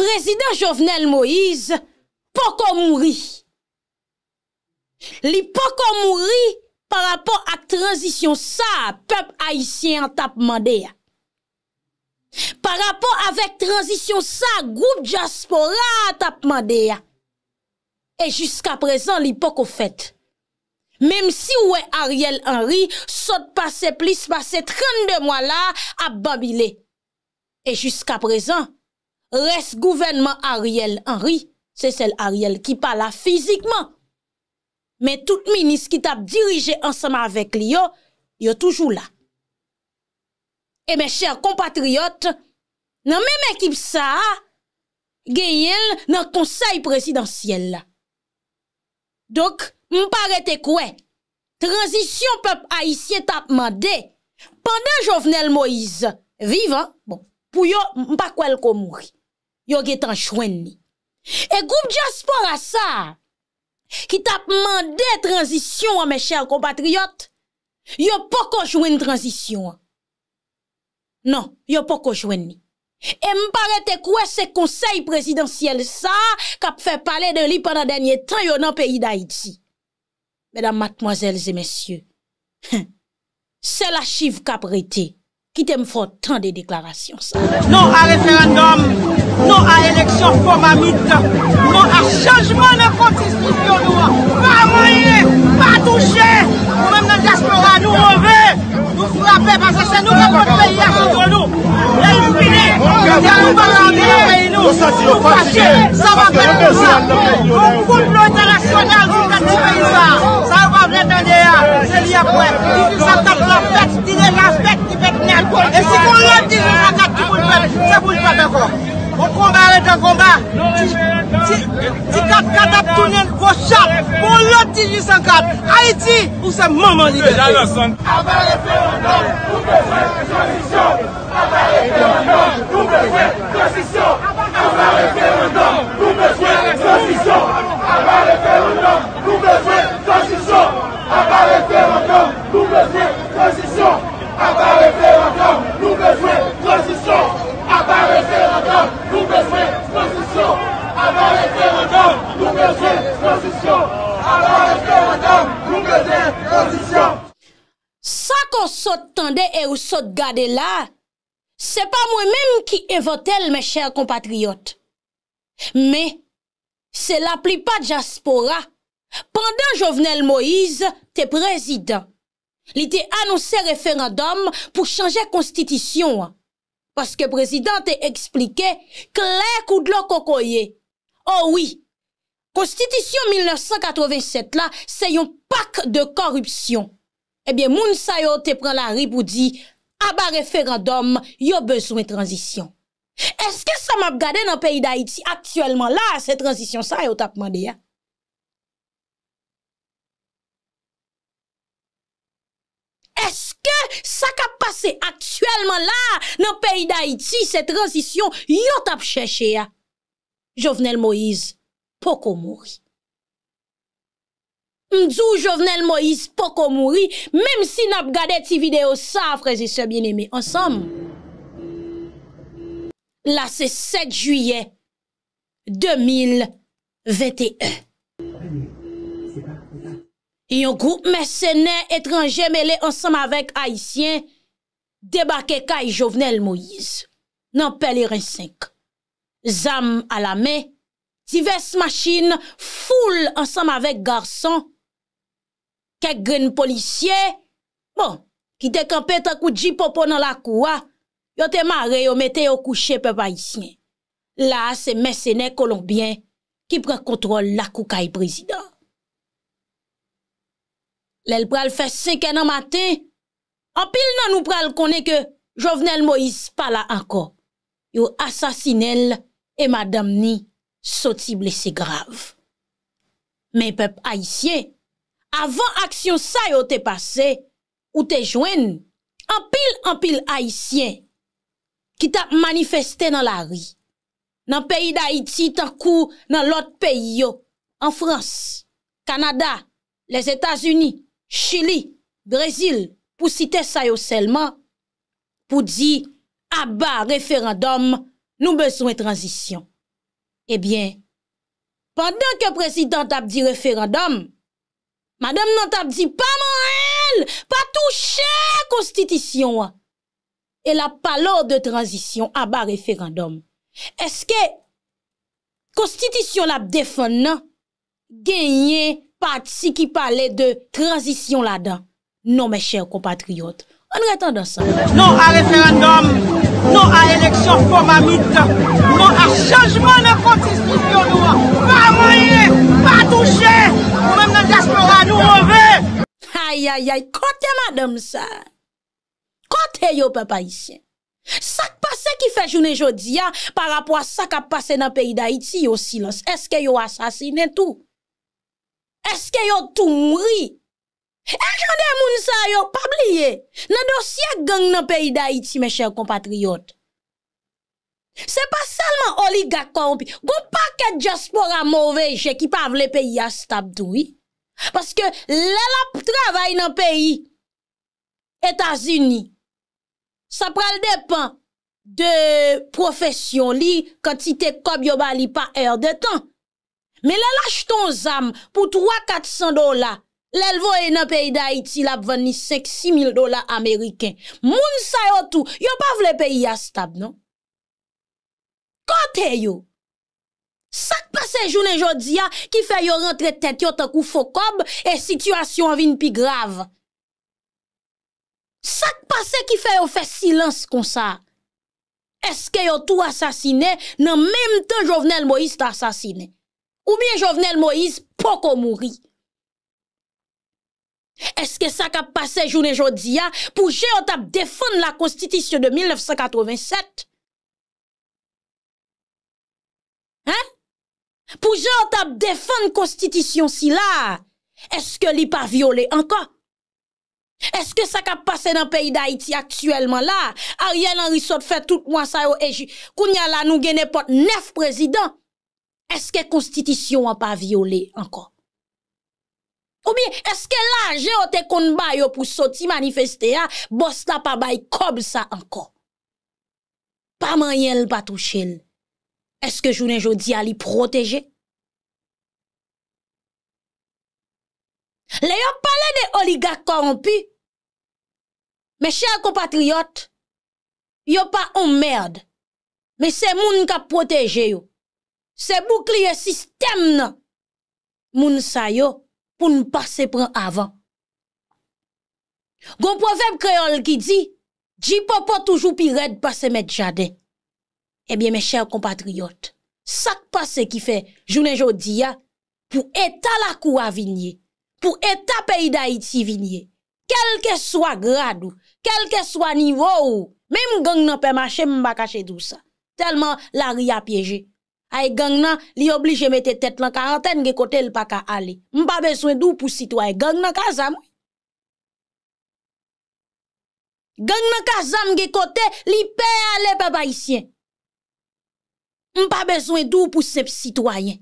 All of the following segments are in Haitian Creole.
Prezident Jovenel Moïse, poko mouri. Li poko mouri pa rapor ak transisyon sa, pep haisyen tap mande ya. Pa rapor avèk transisyon sa, group diaspora tap mande ya. E jyska prezant, li poko fèt. Mem si ouè Ariel Henry, sot pase plis pase 32 mwa la ap babilè. E jyska prezant, Res gouvenman Ariel Henry, se sel Ariel ki pala fizikman. Men tout minis ki tap dirije ansama avek li yo, yo toujou la. E men chèr kompatriot, nan men men kip sa, geyel nan konsey presidansyel. Dok, mparete kwe, transisyon pep a isye tap mande, pandan jovenel Moïse, vivan, bon, pou yo mpakwel ko mouri. yo ge tan chwen ni. E group diaspora sa, ki tap mande transisyon an, me chèl kompatriyot, yo poko chwen transisyon an. Non, yo poko chwen ni. E mpare te kwe se konsey presidansyel sa, kap fe pale den li pandan denye tan yo nan peyi d'Haiti. Mèdam matmozèl zè mèsyè, se la chiv kap rete, ki te mfo tan de deklarasyon sa. Non, a referandom, Non, non, non. a eleksyon fòm a mit, non a chanjman na kontistik yon doan. Pa mwenye, pa touche, pou mwen mnen diaspora nou revè, nou fwape, panse se nou ke pot peyi a sèpon nou. Yè yon kine, yè yon pati yon peyi nou, yon kache, sa va pèt pou mwen. Mwen mwen gout blo etanasyonel, yon katipi sa, sa va vè tèlè ya, se li apwè. Ti fè s'atap l'an fèt, ti dè l'an fèt, ti fè tèlè an kondi. E si pou l'an ti fè, Se bouj paten fò, wò konga alè dè konga, ti kat katap tounyen wò chak, wò lò 1854, Haïti, wò se mòman lide. Aba referondom, nou bezwen transisyon, aba referondom, nou bezwen transisyon, aba referondom, nou bezwen transisyon, aba referondom, nou bezwen transisyon, aba referondom, nou bezwen transisyon, aba referondom. faisons transition avant le référendum, nous faisons transition avant le référendum, nous faisons transition. Ça qu'on s'entendait et on saute garder là, c'est pas moi-même qui invente mes chers compatriotes. Mais c'est la plupart diaspora. Pendant Jovenel Moïse, t'es président. Il a annoncé référendum pour changer constitution. Aske prezident te eksplike, klek ou dlo kokoye. Oh oui, konstitisyon 1987 la, se yon pak de korupsyon. Ebyen moun sayo te pran la rip ou di, aba referandom, yo bezwen tranzisyon. Eske sa map gade nan peyi da iti aktuellement la, se tranzisyon sa yo tap mande ya? Sa ka pase aktuelman la nan peyi d'Haïti, se transisyon, yon tap chèche ya. Jovenel Moïse, poko mouri. Mdou Jovenel Moïse, poko mouri, mèm si nap gade ti video sa, frezi se bien eme. Ensam, la se 7 juye 2021. Yon group mesene etranje mele ansam avek Haitien debake kaj jovenel Moïse nan pel eren 5. Zam alame, zives machine foule ansam avek garson, kek gren policye, bon, ki dekampet akou dji popo nan la kouwa, yon te mare yon mete yo kouche pep Haitien. La se mesene kolombien ki prekontrol lakou kaj prezident. Lèl pral fè sè kè nan matè, anpil nan nou pral konè ke jovenel Moïse pala anko, yo asasinel e madam ni soti blese grav. Men pep Haitien, avan aksyon sa yo te pase, ou te jwen, anpil anpil Haitien, ki tap manifestè nan la ri, nan peyi d'Haïti, tanpil nan lòt peyi yo, an Frans, Kanada, les Etats-Unis, chili, brezil, pou site sa yo selman, pou di, a ba referandom, nou bezwen transisyon. Ebyen, eh pandan ke prezident ap di referandom, madame nan ap di, pa man el, pa touche konstitisyon an, el ap pa lor de transisyon, a ba referandom. Eske, konstitisyon ap defon nan, genye, Pati si ki pale de transisyon non, non non la dan. Non me chèr compatriot. On re tendan sa. Non a referendum. Non a eleksyon fòm a mit. Non a chanjman nan kontistik yo do. Pa mwoye. Pa touche. Ou menm nan diaspora nou mwove. Ay ay ay. Kote madam sa. Kote yo pe pa isye. Sak pase ki fe jounen jodi ya. Par apwa sak a pase nan peyi da iti yo silans. Eske yo asasine tout. Eske yo tou mwri? E jande moun sa yo pabliye? Nan dosye gang nan peyi da iti, mechèr kompatriyot? Se pa salman oligakon pi, goun pa ket jaspora mwovey che ki pavle peyi a stabdoui? Paske lelap travay nan peyi, Etasini, sa pral depan de profesyon li, kan ti te kob yo bali pa er de tan. Men lè lache ton zam pou 3-400 dola, lè lvo e nan peyi da Haiti la pwen nisek 6.000 dola Ameriken. Moun sa yo tou, yo pa vle peyi yastab, non? Kante yo? Sak pase jounen jodia ki fe yo rentre tet yo takou fokob e situasyon avin pi grav? Sak pase ki fe yo fe silans kon sa? Eske yo tou asasine nan mem tan jovenel Moïse ta asasine? Ou byen Jovenel Moïse pou kon mouri? Eske sa ka pase jounen jodi ya? Pou je ot ap defon la konstitisyon de 1987? Hein? Pou je ot ap defon konstitisyon si la? Eske li pa viole anka? Eske sa ka pase nan peyi da Haiti aktuelman la? Ariel Henry sot fè tout mwansay o Eji. Kounya la nou genepot nef prezident. eske konstitisyon wap pa viole ankon? Ou bien, eske la jeote kon ba yo pou soti manifeste ya, bos la pa bay kob sa ankon? Pa man yel batou chel, eske jounen jodi a li proteje? Le yo pale de oligak ka anpi, me chel ko patriyot, yo pa on merd, me se moun ka proteje yo, Se bouclier système, pour moun yo pou n'pase avant. avant Gon proverbe kreol ki di, di popo toujou pi red passe met jade. Eh mes chers compatriotes, ça sak pase ki fe jounen jodi pour eta la cour à pou eta quel da soit quel que soit que ou, quel soit soit ou, même gang nan pe mache m tout ça tellement la ri a piégé. Ay gang nan li oblije mette tet lan karenten ge kote l pa ka ale. Mpa beswen dou pou sitwaye gang nan kazan. Gang nan kazan ge kote li pe ale pa ba isyen. Mpa beswen dou pou sep sitwayen.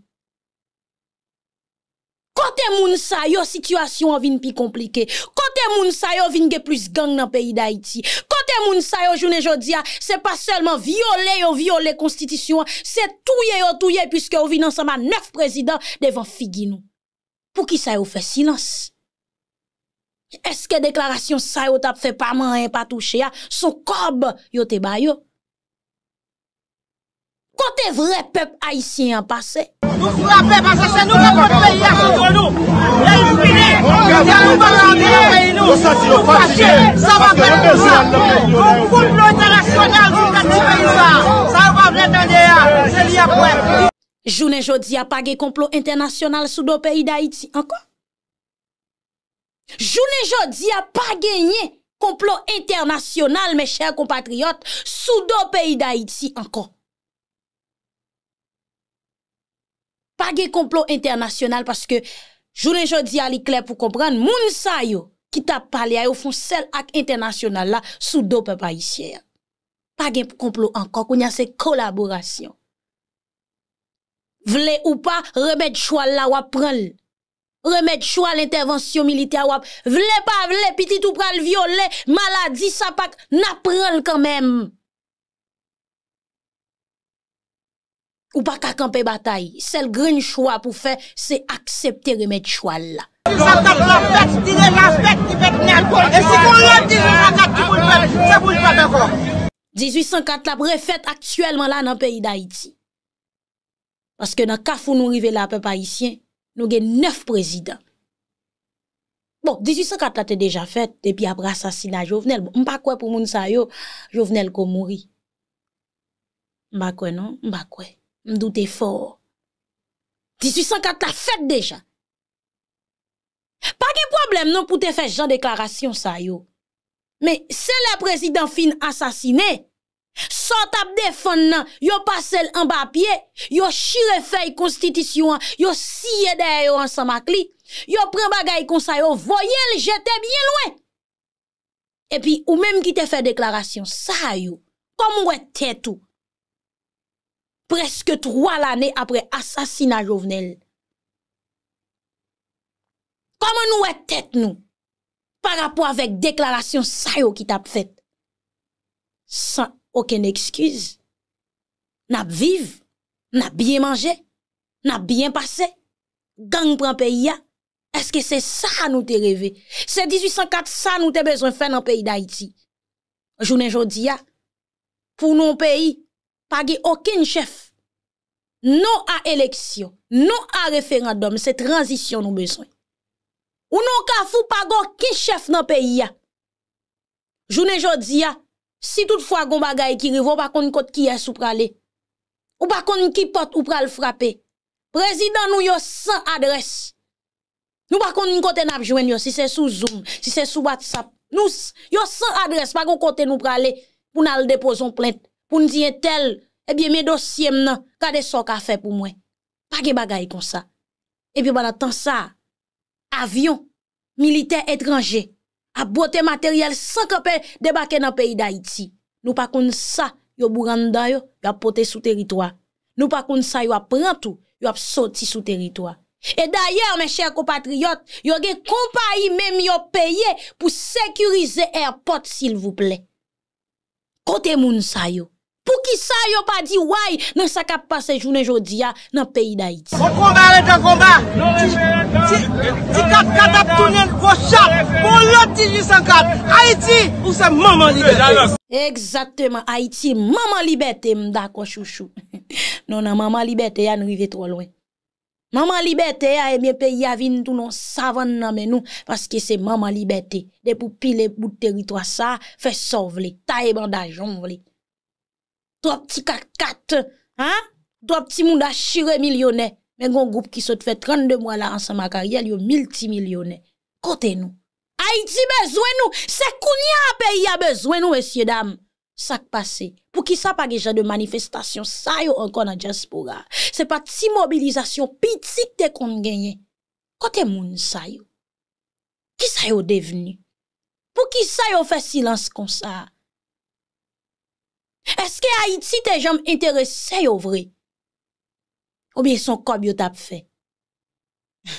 Quand Kote moun sa yo situation vin pi quand Kote moun sa yo vin ge plus gang nan pays d'Haïti. Kote moun sa yo jounen jodia, C'est pas seulement viole yo viole constitution. C'est touye yo touye puisque yo vin ensemble neuf présidents devant figi Pour qui ki sa yo Est-ce que déclaration sa yo tap fait pas main et pas touche ya, son kob yo te yo? Kon te vre pep haisyen yon pase. Nou sou la pep, anse se nou ke pot peyi anse ton nou. Yon nou bine, yon nou patande yon peyi nou. Nou fache, sa va pepe pou sa. Kon plo internasyonal, jouta ti peyi sa. Sa wap netende ya, se li apwe. Jounen jodi apage kon plo internasyonal sou do peyi d'Haïti ankon. Jounen jodi apage nye kon plo internasyonal, me chèr kompatriot, sou do peyi d'Haïti ankon. Pa gen konplo internasyonal paske jounen jodi a li kler pou kompran, moun sa yo ki ta pali a yo foun sel ak internasyonal la sou do pe pa isye. Pa gen konplo ankon kwenye se kolaborasyon. Vle ou pa, remet chou al la wap pral. Remet chou al intervensyon milite a wap. Vle pa vle, pitit ou pral, viole, maladi, sapak, na pral kanmen. Ou pa kak anpe batay, sel gren chwa pou fe, se aksepte remet chwa la. 1854, la prefet aktuelman la nan e peyi d'Haïti. Paske nan kafou nou rive la pe païsien, nou gen neuf prezident. Bon, 1854 te deja fet, depi apra sasina Jovenel. Mba kwe pou moun sa yo, Jovenel ko mouri. Mba kwe non, mba kwe. Mdoute fòr. 1854 la fèt deja. Pa ki problem nan pou te fè jan deklarasyon sa yo. Me se la prezident fin asasine, sot ap defon nan, yo pasel an bapye, yo shire fè y konstitisyon, yo siye dayo an samakli, yo pren bagay kon sa yo, voyel jete biye louè. E pi ou menm ki te fè deklarasyon sa yo, kom wè tètou, Preske 3 l'anè apre asasina jovenel. Koman nou etet nou? Par apou avèk deklarasyon sa yo ki tap fèt? San oken eksküz? Nap viv? Nap byen manje? Nap byen pase? Gang pran peyi ya? Eske se sa nou te revè? Se 1804 sa nou te bezon fè nan peyi d'Haïti? Jounen jodi ya? Pou nou an peyi? Pagi okin chef, nou a eleksyon, nou a referandum, se transisyon nou bezwen. Ou nou ka fou pagon kin chef nan peyi ya. Jounen jodi ya, si tout fwa gom bagay ki rivo, ou bakon yon kote ki yas ou prale. Ou bakon yon ki pot ou prale frape. Prezident nou yo san adres. Nou bakon yon kote napjwen yo, si se sou zoom, si se sou whatsapp. Nou yo san adres, bakon kote nou prale pou nan l depozon plente. pour nous dire tel, eh bien, mes dossiers, non, qu'est-ce so fait pour moi? Pas de bagaille comme ça. Et puis, pendant temps ça, avion, militaire étranger, à matériel sans camper débarquer dans le pays d'Haïti. Nous pas comme ça, yo bouranda yo, yo porté sous territoire. Nous pas comme ça, yo prend tout, yo sorti sous territoire. Et d'ailleurs, mes chers compatriotes, yo gen compagnie même yo payé pour sécuriser airport s'il vous plaît. Côté moun sa yo, pou ki sa yo pa di waj nan sakap pa se jounen jodi ya nan peyi da Haiti. Mwen konga alè, mwen konga. Ti kat katap tounen kwa chak, mwen lò ti jisankat. Haiti ou se maman libetè. Eksatèman, Haiti maman libetè mdakwa chouchou. Non nan maman libetè ya nou yve tro lwen. Maman libetè ya e mwen peyi avin tout nou savan nan menou paske se maman libetè. Depou pile bout teritwa sa, fe sovle. Ta e bandajon vle. Dwa pti kakat, dwa pti moun da shire milyonè. Men goun goup ki sot fè 32 mwa la ansan makar, yal yo mil ti milyonè. Kote nou? Haiti bezwen nou? Se koun ya apè, ya bezwen nou, mwen syedam? Sak pase, pou ki sa pa geja de manifestasyon, sa yo ankon a diaspora. Se pa ti mobilizasyon, pi tsi kte kon genye. Kote moun sa yo? Ki sa yo deveni? Pou ki sa yo fè silans kon sa a? Eske a it si te jom interese yo vre? Ou bi son kob yo tap fe?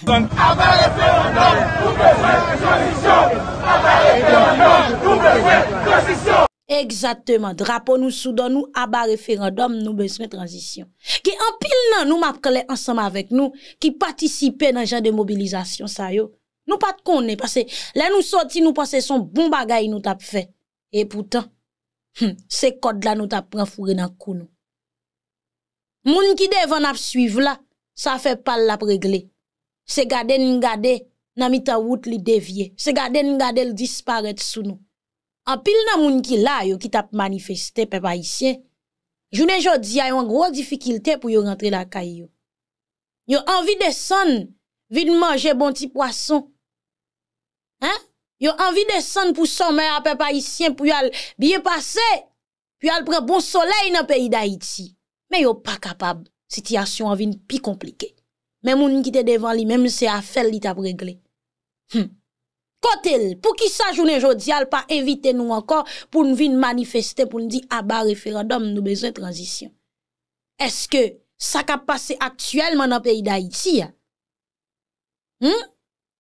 Aba referandom nou besme transisyon! Eksateman, drapo nou soudan nou aba referandom nou besme transisyon. Ki an pil nan nou map kale ansam avek nou, ki patisipe nan jan de mobilizasyon, sa yo. Nou pat konen, pase la nou soti nou pase son bon bagay nou tap fe. E poutan, Hmm, se kod la nou tap pran fure nan kou nou. Moun ki devan ap suyv la, sa fe pal la pregle. Se gade n gade, nan mi ta wout li devye. Se gade n gade, l disparet sou nou. An pil nan moun ki la, yo ki tap manifeste pe pa isye. Jounen jodi, ayon grol difikilte pou yo rentre la kay yo. Yo anvi de son, vi de manje bon ti poason. Haan? Yo anvi de san pou son mè apè pa isyen pou yal biye pase. Pou yal pre bon soley nan peyi da iti. Mè yo pa kapab. Sityasyon anvi ni pi komplike. Mè mouni ki te devan li, mèm se a fel li ta pregle. Kotel, pou ki sa jounen jodi al pa evite nou ankon pou nou vin manifeste pou nou di aba referadom nou bezen transisyon. Eske sa ka pase aktuelman nan peyi da iti ya? Hmm?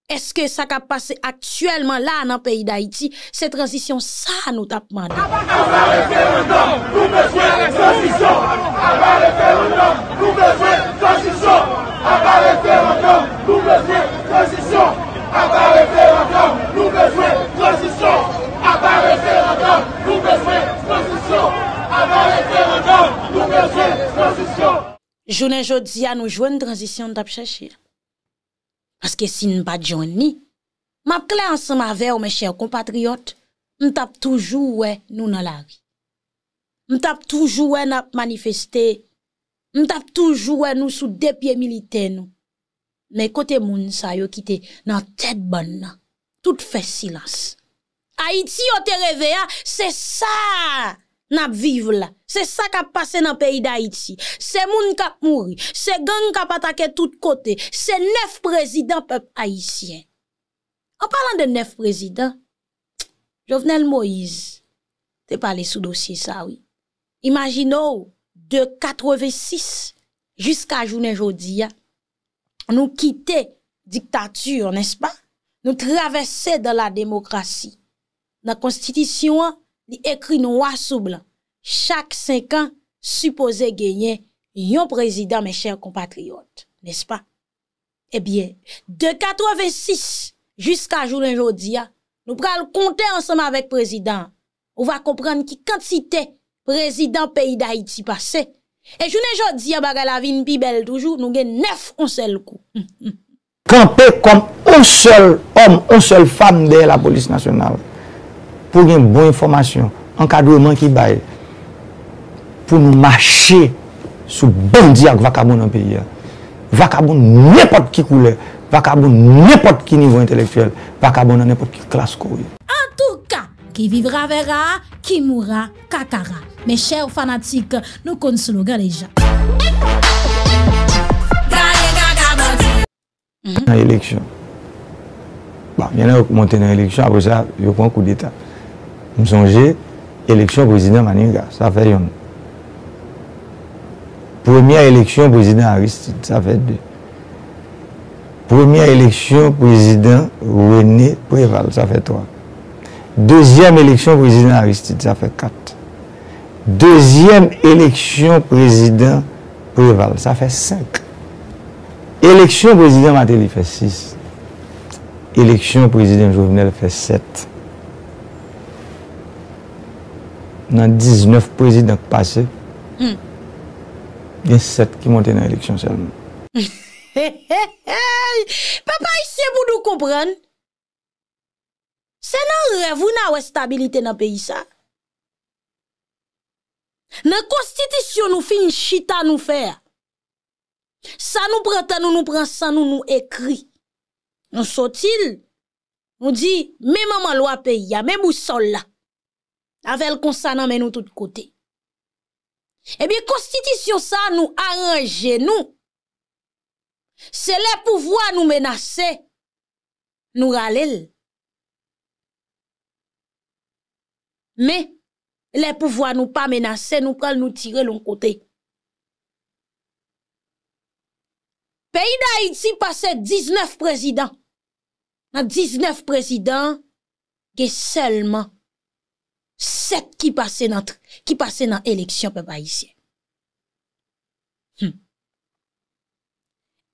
Eske sa ka pase aktuelman la nan peyi d'Haïti, se tranzisyon sa nou tap mandi. Abare fè renkòm, nou bezwe tranzisyon. Jounen jodi an nou jwen tranzisyon tap chachir. Aske si nou pa diyon ni, map kle ansan ma ve ou me chè kompatriot, m tap toujou we nou nan la ri. M tap toujou we nap manifeste, m tap toujou we nou sou depye milite nou. Me kote moun sa yo kite nan tèt bon nan, tout fè silans. A iti yo te reve ya, se sa! n'a vivre là. C'est ça qui a passé dans le pays d'Haïti. C'est monde qui a mouru. C'est gang qui a attaqué les côtés. C'est neuf présidents peuple En parlant de neuf présidents, Jovenel Moïse, t'es parlé sous dossier ça, oui. Imaginez, de 1986 jusqu'à journée aujourd'hui, hein, nous quitter dictature, n'est-ce pas? Nous traverser dans la démocratie. Dans la constitution, hein, di ekri nou asou blan. Chak 5 an, supose genyen yon prezident mechèr kompatriot. Nespa? Ebyen, eh de 86, jiska jounen jodi ya, nou pral kontè ansèm avèk prezident. Ou va komprèn ki kantite prezident peyi da iti pase. E jounen jodi ya ah, baga la vin pi bel toujou, nou gen 9 onsel kou. Kantè kom onsel om, onsel fam de la polis nasyonal. pou gen bon informasyon, an kadouman ki baye, pou nou mache sou bon diak vakabon nan peyi ya. Vakabon nèpot ki koule, vakabon nèpot ki nivou intelektuel, vakabon nan nèpot ki klas kowe. En tout ka, ki vivra vera, ki mura, kakara. Me chè ou fanatik, nou konsolo ganeja. Nan eleksyon, ba, mènen yo montè nan eleksyon, aposè yo pon kou dita. songez, élection président Maninga, ça fait un. Première élection président Aristide, ça fait deux. Première élection président René Préval, ça fait trois. Deuxième élection président Aristide, ça fait quatre. Deuxième élection président Préval, ça fait cinq. Élection président Matéli fait six. Élection président Jovenel fait sept. nan 19 prezid nan k pase, hmm. gen 7 ki monte nan eleksyon selm. Pe pa yise boudou kompren? Se nan rev ou nan wè stabilite nan peyi sa? Nan konstitisyon nou fi njita nou fè? Sa nou prete, nou nou pre, sa nou nou ekri? Nou sotil? Nou di, me maman lwa peyi ya, me mou sol la? Avel kon sa nan men nou tout kote. Ebyen, konstitisyon sa nou aranje nou. Se le pouvoi nou menase, nou ralil. Me, le pouvoi nou pa menase, nou kal nou tire lon kote. Peyi na Haiti pase 19 prezident. 19 prezident ke selman 7 ki pase nan eleksyon pe pa isye.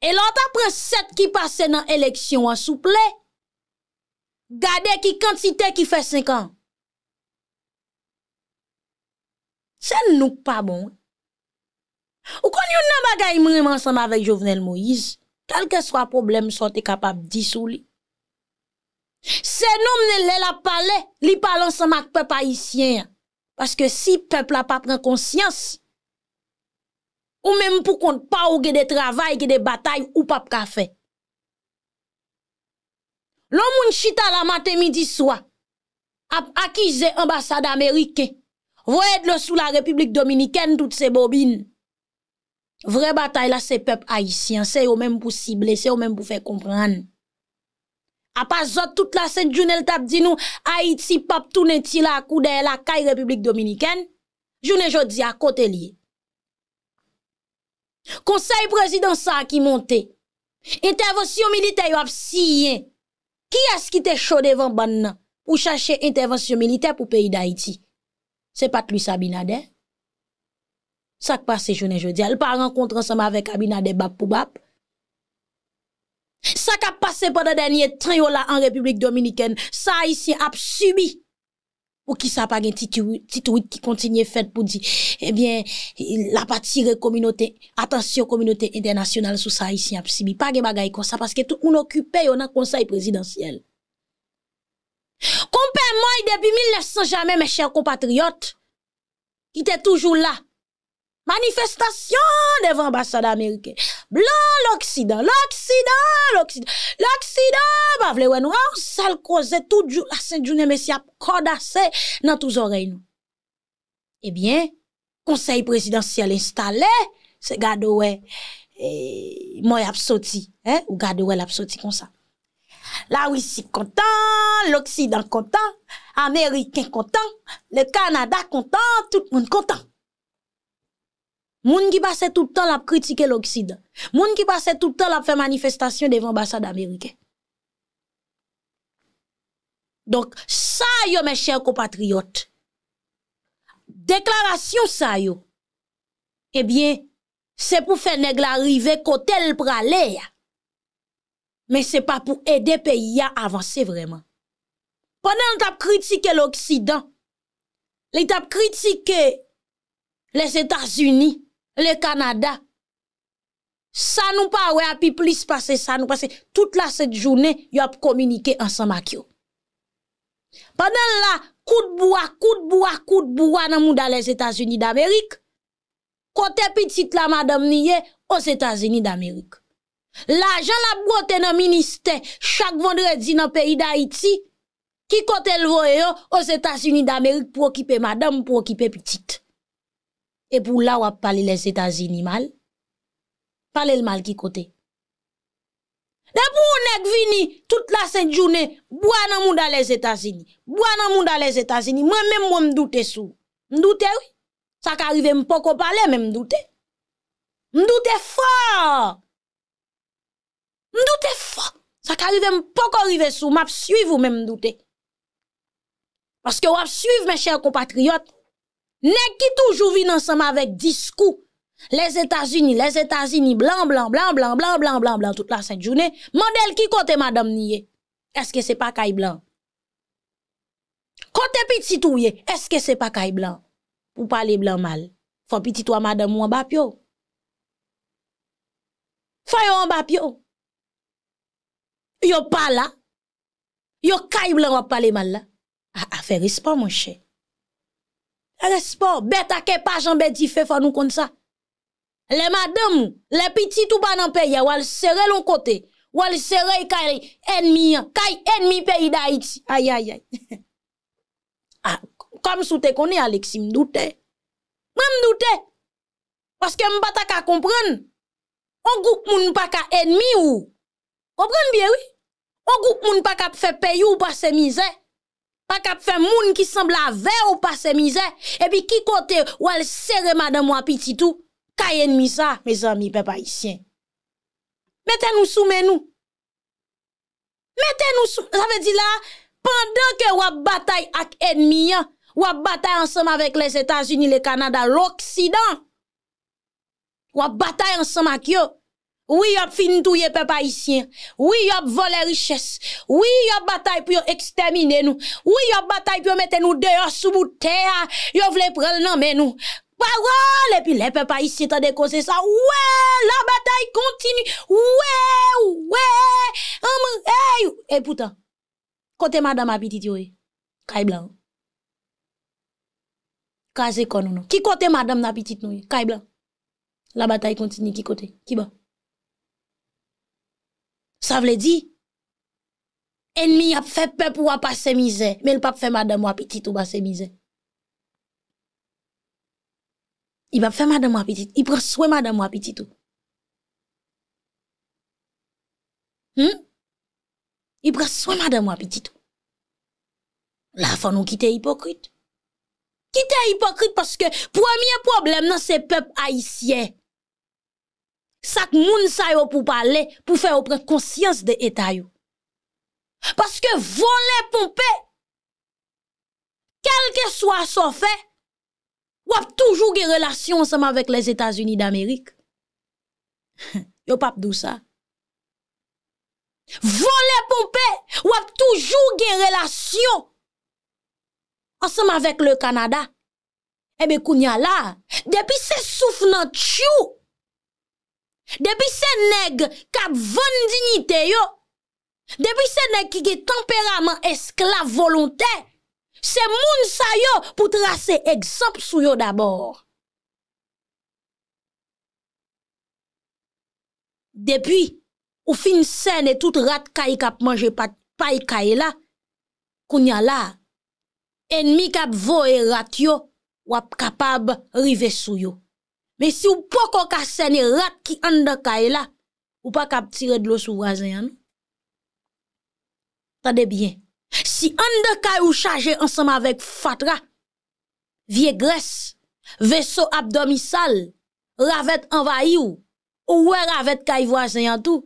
E lant apre 7 ki pase nan eleksyon an souple, gade ki kantite ki fe 5 an. Se nouk pa bon. Ou kon yon nan bagay mreman sanba vek Jovenel Moïse, kalke swa problem sou te kapab disouli, Se noum nen lè la pale, li pale an sa mak pep ayisyen ya. Paske si pep la pa pren konsyans, ou mèm pou kont pa ou gè de travay, gè de batay ou pap ka fe. Lò moun chita la mate midi swa, ap akize ambasade Amerike, vò et le sou la Republik Dominikèn tout se bobine. Vre batay la se pep ayisyen, se yo mèm pou sible, se yo mèm pou fe kompran an. A pa zot tout la set jounel tap di nou Haïti pap tou neti la akou de la kay Republik Dominiken Jounen jodi a kote liye Konsey prezidansa a ki monte Intervensyon milite yo ap siyen Ki as ki te chode van ban nan Ou chache intervensyon milite pou peyi da Haïti Se pat luis Abinade Sak pa se jounen jodi El pa renkontran seman vek Abinade bap pou bap Sa ka pase poda denye tre yo la an Republik Dominiken, sa a isi ap subi pou ki eh sa pa gen titwit ki kontinye fet pou di. Ebyen, la patire kominote, atansyon kominote internasyonal sou sa a isi ap subi. Pa gen bagay kon sa, paske tou un okupè yo nan konsay prezidentiyel. Kompè mwen, debi 1900, jamè mè chèr kompatriot, ki te toujou la. Manifestasyon devan ambasade Amerike. Blan l'Oksidan, l'Oksidan, l'Oksidan. L'Oksidan, bavlewe nou an, sal kose tout joun, la sèndjounen mesi ap kodase nan touz orey nou. Ebyen, eh konsey presidansyel instale, se gado we, mwen apsoti, ou gado we l'apsoti konsa. La Ouissi kontan, l'Oksidan kontan, Ameriken kontan, le Kanada kontan, tout moun kontan. Moun qui passe tout le temps la critiquer l'Occident. Moun qui passe tout le temps la faire manifestation devant l'ambassade américaine. Donc, ça, yo, mes chers compatriotes, déclaration ça, yo, eh bien, c'est pour faire nèg arriver côté le pralé. Mais c'est pas pour aider pays à avancer vraiment. Pendant qu'on t'a critiqué l'Occident, les critiqué les États-Unis, le Canada. ça nous pas puis api plus passé, ça nous passe Toute la journée. journée, a communiqué ensemble ensemble mak Pendant de la, de boua, de boua, de boua nan bois dans les états unis d'Amérique, côté petite, la madame est, aux états unis d'Amérique. L'argent la dans nan ministère, chaque vendredi le pays d'Haïti qui côté le voyait, aux états unis d'Amérique, pour occuper madame pour occuper petite. E pou la wap pali les etazini mal, pale l mal ki kote. De pou ou nek vini, tout la senjoune, bouan an mou da les etazini, bouan an mou da les etazini, mwen men mwen mdoute sou. Mdoute oui? Sa ka rive mpoko pale, men mdoute. Mdoute faw! Mdoute faw! Sa ka rive mpoko rive sou, mwap suive ou men mdoute. Paske wap suive men chèr compatriote, Nèg qui toujours vit ensemble avec discours. Les États-Unis, les États-Unis, blanc, blanc, blanc, blanc, blanc, blanc, blanc, blanc, toute la sainte journée. Mandel qui côté madame n'y Est-ce que c'est pas caille blanc? Côté petit est-ce que c'est pas caille blanc? Pour parler blanc mal? Faut petit toi madame ou en bas pio? Faut en bas pio? Yo pas là? Yo caille blanc ou parler mal là? Ah, ah, mon cher. Respo, bet a ke pajan be di fe fanou kon sa. Le madem, le piti tou banan peye, wale sere lon kote, wale sere kaj enmi, kaj enmi peyi da iti. Ay, ay, ay. Kom sou te koni, Alexi, mdoute. Mwa mdoute. Paske mbata ka kompren. O goup moun pa ka enmi ou. Kompren ah, biye, oui. O goup moun pa ka pfe peyi ou pa se mize. Ok. Pa kap fe moun ki semb la ve ou pa se mize, e pi ki kote ou al sere madan mwa pititou, kay enmi sa, me zan mi pe pa isyen. Meten nou sou men nou. Meten nou sou, jave di la, pendan ke wap batay ak enmi yan, wap batay ansam avek les Etats-Unis, le Kanada, l'Oksidan. Wap batay ansam ak yo. Oui, yop fin touye peuple haïtien. Oui, yop volé richesse. Oui, yop bataille pour exterminer nous. Oui, yop bataille pour mettre nous dehors sous bout terre. Yop vle prendre nous mais nous. Parole, et puis les peuples haïtiens t'a décausé ça. Ouais, la bataille continue. Ouais, ouais. Um, Et pourtant, côté madame Abititi, oui. Kay blanc. Kazé non. Qui côté madame Apitit oui. Kay blanc. La bataille continue. Qui côté? Qui bon? Sa vle di, enmi ap fe pep ou ap asemize, me l pape fe madame wapititu wap asemize. I pap fe madame wapititu, i preswe madame wapititu. I preswe madame wapititu. Hmm? La fw nou kite hipokrit. Kite hipokrit paske pou amye problem nan se pep aisyen. Sak moun sa yo pou pale pou fe yo pren konsyans de etay yo. Paske vo le pompe, kelke swa son fe, wap toujou gen relasyon ansem avèk les Etats-Unis d'Amerik. Yo pap dou sa. Vo le pompe, wap toujou gen relasyon ansem avèk le Kanada. Ebe kounya la, depi se souf nan tchou, Depi sen neg kap vondinite yo, depi sen neg ki ge temperament eskla volonte, se moun sa yo pou trase eg sop sou yo dabor. Depi ou fin sen e tout rat kay kap manje pat pay kay la, kounya la, enmi kap vo e rat yo wap kapab rive sou yo. Men si ou poko kase ne rat ki an de kay la, ou pa kap tire dlo sou wazenyan nou. Tade bien. Si an de kay ou chaje ansama vek fatra, vie gres, veso abdomi sal, ravet anvayou, ou we ravet kay wazenyan tou,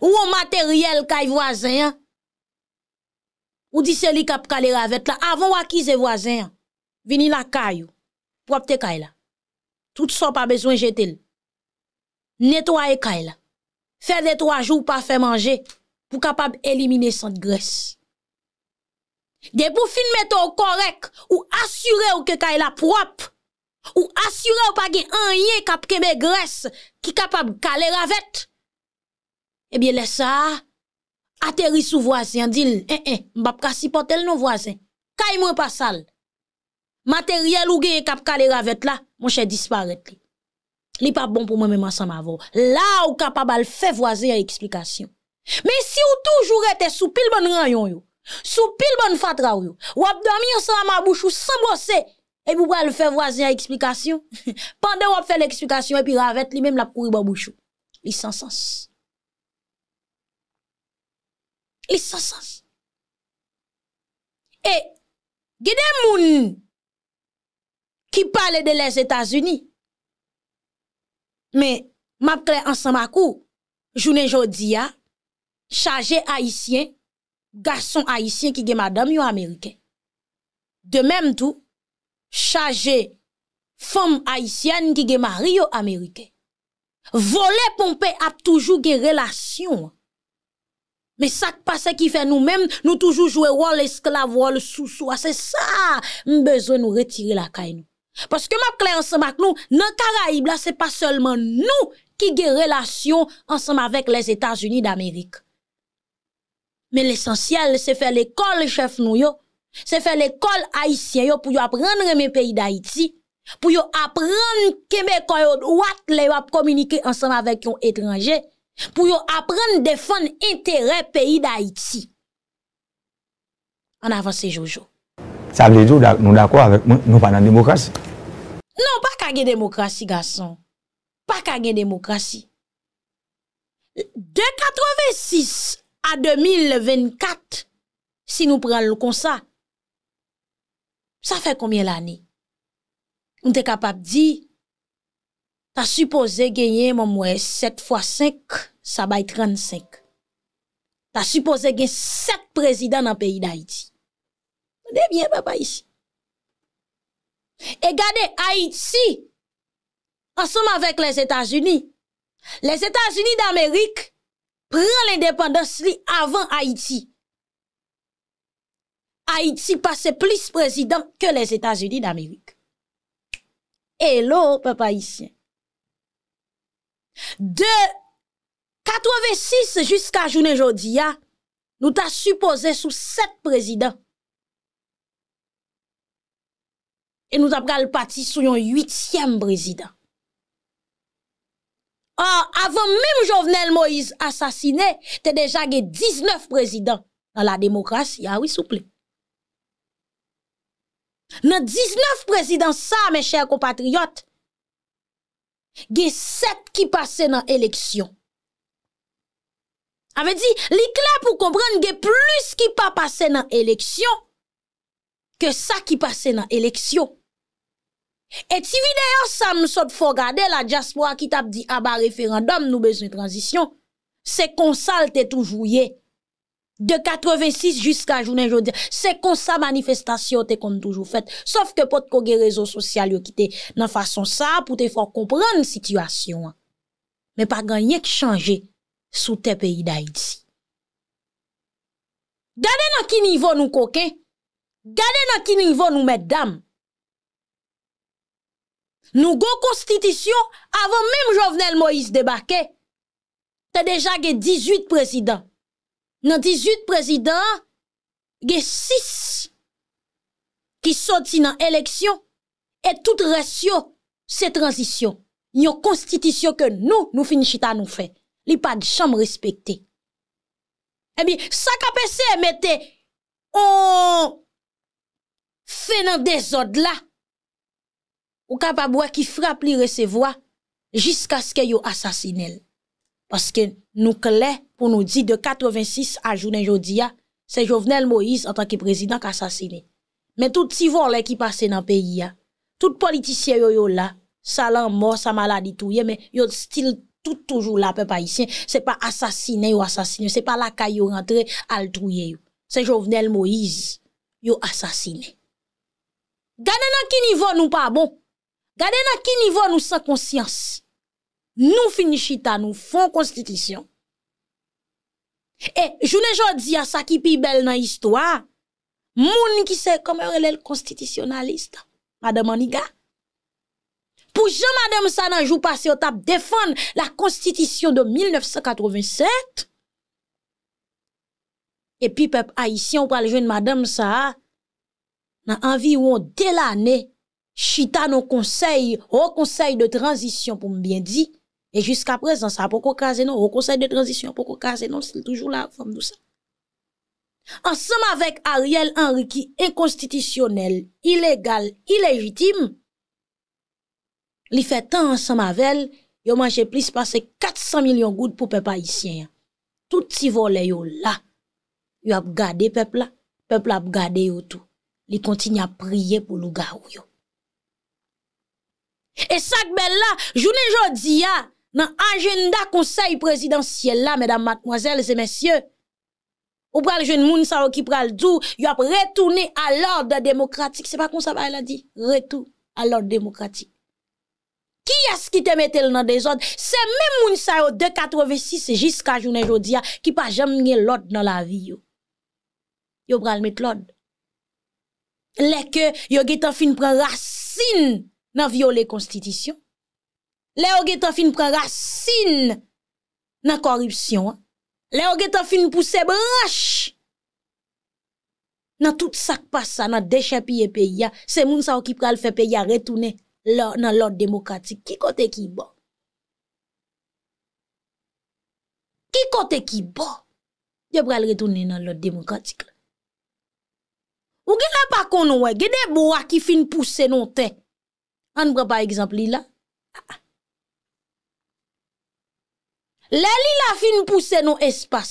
ou wou materyel kay wazenyan, ou di seli kap kale ravet la, avon wakize wazenyan, vini la kay ou, propte kay la. Tout son pa bezwen jetel. Netwaye kay la. Fè netwaje ou pa fè manje pou kapab elimine sante gres. De pou fin meto ou korek ou asyre ou ke kay la prop. Ou asyre ou pa gen anye kapkebe gres ki kapab kale ravet. Ebyen eh lè sa, ateris ou vwazen dil. Eh, eh, mbap ka sipot el nou vwazen. Kay mwen pa sal. Materyel ou gen kap kale ravet la. Mwen chè disparete li. Li pa bon pou mwen mèman sa ma vò. La ou kapabal fè vwazè yon eksplikasyon. Men si ou toujou rete sou pil bon rayon yo. Sou pil bon fatra yo. Wap dami yon sa mèman bouchou sa mwose. E mwou bral fè vwazè yon eksplikasyon. Pandè wap fè l'eksplikasyon. E pi ravèt li mèman la pou kou yon bò bouchou. Li sans sens. Li sans sens. E gède moun mwen. qui parle de les États-Unis. Mais, m'a clé ensemble à coup, journée jodia, chargé haïtien, garçon haïtien qui est madame yon américain. De même tout, chargé femme haïtienne qui est mari yon américain. Voler pompe a toujours des relations. Mais ça qui passe qui fait nous-mêmes, nous toujours jouer rôle esclave, rôle sous-soi. C'est ça, nous besoin nous retirer la caille. Parce que ma clé ensemble avec nous, dans Caraïbes, ce c'est pas seulement nous qui avons relations ensemble avec les États-Unis d'Amérique. Mais l'essentiel, c'est faire l'école chef nous, yo. C'est faire l'école haïtienne pour apprendre mes pays d'Haïti. Pour apprendre à communiquer ensemble avec les étranger. Pour yo apprendre défendre intérêt pays d'Haïti. En avance, Jojo. Sable djou nou da kwa avèk nou pa nan demokrasi. Non, pa kage demokrasi, gason. Pa kage demokrasi. De 86 a 2024, si nou pralou kon sa, sa fè koumyen l'anè. Nou te kapap di, ta suppose genye moun mwè 7 x 5, sa bay 35. Ta suppose genye 7 prezident nan peyi da iti. Eh bien, papa ici. Et regardez, Haïti, ensemble avec les États-Unis, les États-Unis d'Amérique prennent l'indépendance avant Haïti. Haïti passe plus président que les États-Unis d'Amérique. Hello, papa Ici. De 86 jusqu'à journée aujourd'hui, nous t'as supposé sous sept présidents. E nou ap kal pati sou yon yutiyem prezident. Or, avon mèm Jovenel Moïse asasine, te deja ge 19 prezident nan la demokrasi, awi ah souple. Nan 19 prezident sa, mè chèr kompatriot, ge 7 ki pase nan eleksyon. Ame di, li kla pou kompran, ge plus ki pa pase nan eleksyon, ke sa ki pase nan eleksyon. Et si videyo sa m nou sot fò gade la diaspora ki tap di aba ah referandom nou bezon transisyon, se konsal te toujouye. De 86 jiska jounen jodi, se konsal manifestasyon te kon toujou fèt. Sof ke pot kogue rezo sosyal yo ki te nan fason sa pou te fò kompran n situasyon. Me pa gan yek chanje sou te peyi da idzi. Gade nan ki nivou nou koke? Gade nan ki nivou nou met dam? Nou gò konstitisyon avon mèm Jovenel Moïse débarke, te deja ge 18 prezidant. Nan 18 prezidant, ge 6 ki soti nan eleksyon, et tout rasyon se tranzisyon. Yon konstitisyon ke nou nou finchita nou fè. Li pa di chanm respekti. Ebi, sa kapese mè te, on fè nan dezod la, ou capable qui frappe les recevoir jusqu'à ce qu'ils assassine Parce que nous clés pour nous dire de 86 à journée jodia, hein, c'est Jovenel Moïse en tant que président qui assassiné. Mais tout petit volet qui passe dans le pays, hein, tout politicien yo, yo là, ça mort, sa maladie tout, mais yo style tout toujours là, peuple haïtien. C'est pas assassiné ou assassiné, c'est pas la caillou rentré à yo. C'est Jovenel Moïse, yo assassiné. Gardez nan qui niveau nous pas bon. Gade nan ki nivou nou sa konsyans, nou finishita, nou fon konstitisyon. E, jounen joun di a sa ki pi bel nan histwa, moun ki se kome relel konstitisyonalist, madame Aniga. Pou joun madame sa nan jou pase o tap defan la konstitisyon de 1987. E pi pep a, si yon pal joun madame sa, nan anvi yon delanè, chita nos conseils, au conseil de transition pour bien dire. Et jusqu'à présent, ça n'a pas non, au conseil de transition, pas caser non, c'est toujours la forme de ça. Ensemble avec Ariel Henry qui est constitutionnel, illégal, illégitime, il fait tant ensemble avec elle, il mange plus passé 400 millions de gouttes pour peuple haïtien. Tout si volet yo là, yo a gardé peuple là, peuple a gardé tout. Il continue à prier pour le gars et ça, belle là, journée jodi a, dans agenda conseil présidentiel là, mesdames, mademoiselles et messieurs, ou pral jeune moun sa ou ki pral dou, y retourné à l'ordre démocratique. C'est pas comme ça, qu'elle a dit, retour à l'ordre démocratique. Qui est-ce qui te mette dans dans des C'est même moun sa de 86 jusqu'à journée jodi qui pas jamais l'ordre dans la vie Vous Yo pral mettre l'ordre. Lè que yo fin racine, nan viole konstitisyon. Le ou geto fin pran rasin nan koripsyon. Le ou geto fin puse brash nan tout sakpasa, nan dechapye peya. Se moun sa ou ki pral fe peya retoune nan lot demokratik. Ki kote ki bo? Ki kote ki bo? Je pral retoune nan lot demokratik. Ou gen la pa konon we, gen de bo a ki fin puse non ten. An nou pre pa ekzamp li la. Le li la fin pou se nou espas.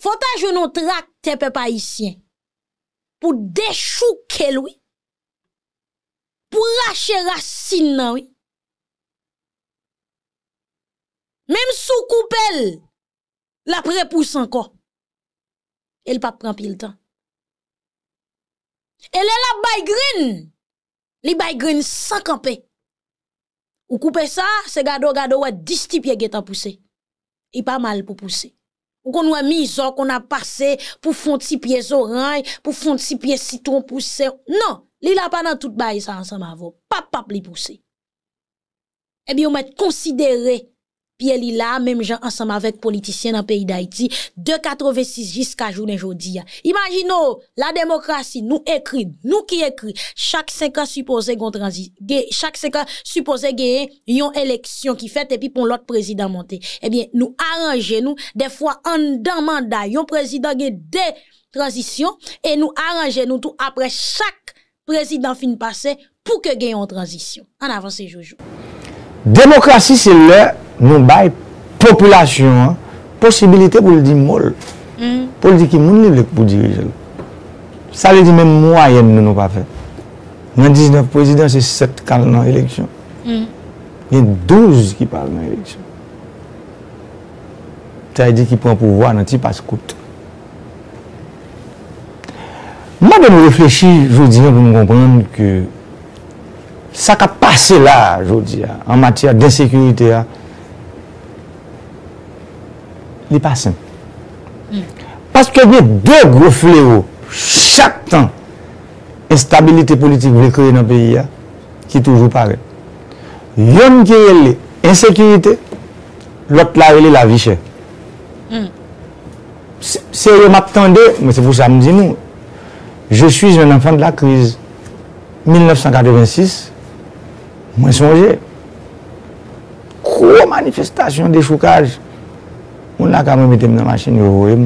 Fota je nou trak tepe pa isyen. Pou dechou ke lou. Pou rache rasin nan. Mem sou koupel. La pre pou sen ko. El pa pren pi l tan. El la la bay grin. Li bay gren san kampe. Ou koupe sa, se gado gado wè dis tipye getan pousse. E pa mal pou pousse. Ou kon wè mi zok, kon wè pase pou fon tipye zoranj, pou fon tipye siton pousse. Non, li la pa nan tout bay sa ansan ma vò. Pap pap li pousse. E bi ou mè t'konsidere. pi el ila, mèm jan ansama vek politisyen nan peyi d'Haïti, de 86 jiska jounen joudi ya. Imagino, la demokrasi nou ekri, nou ki ekri, chak seka supose gen yon eleksyon ki fète epi pou lout prezident monte. Ebyen, nou aranje nou, defwa an dan manda, yon prezident gen de tranzisyon, e nou aranje nou tou apre chak prezident fin pase pou ke gen yon tranzisyon. An avanse joujou. Demokrasi se lè Nou bay, population, posibilite pou l di mol. Hmm. Po l di ki moun lèk pou dirije lò. Sa l di men mwayen nou nou pa fe. Mwen 19 prezident se 7 kal nan eleksyon. Yen hmm. 12 ki pal nan eleksyon. Sa l di ki pon pouvoi nan ti paskout. Mwen ben mwen reflechi, jodi, mwen mwen komponm ke sa ka pase la jodi ya an matia den sekurite ya li pasen. Paske gen do gro flevo chak tan instabilite politik vre kre nan peyi ya ki toujou pare. Yon ki yele insekurite, lot la rele la viche. Hmm. Se yo map tende, mwen se pou sa mdino, je suis men anfan de la krize 1986, mwen sonje. Kro manifestasyon de choukaj moun ak a mou mite m nan machin yo vwoy m,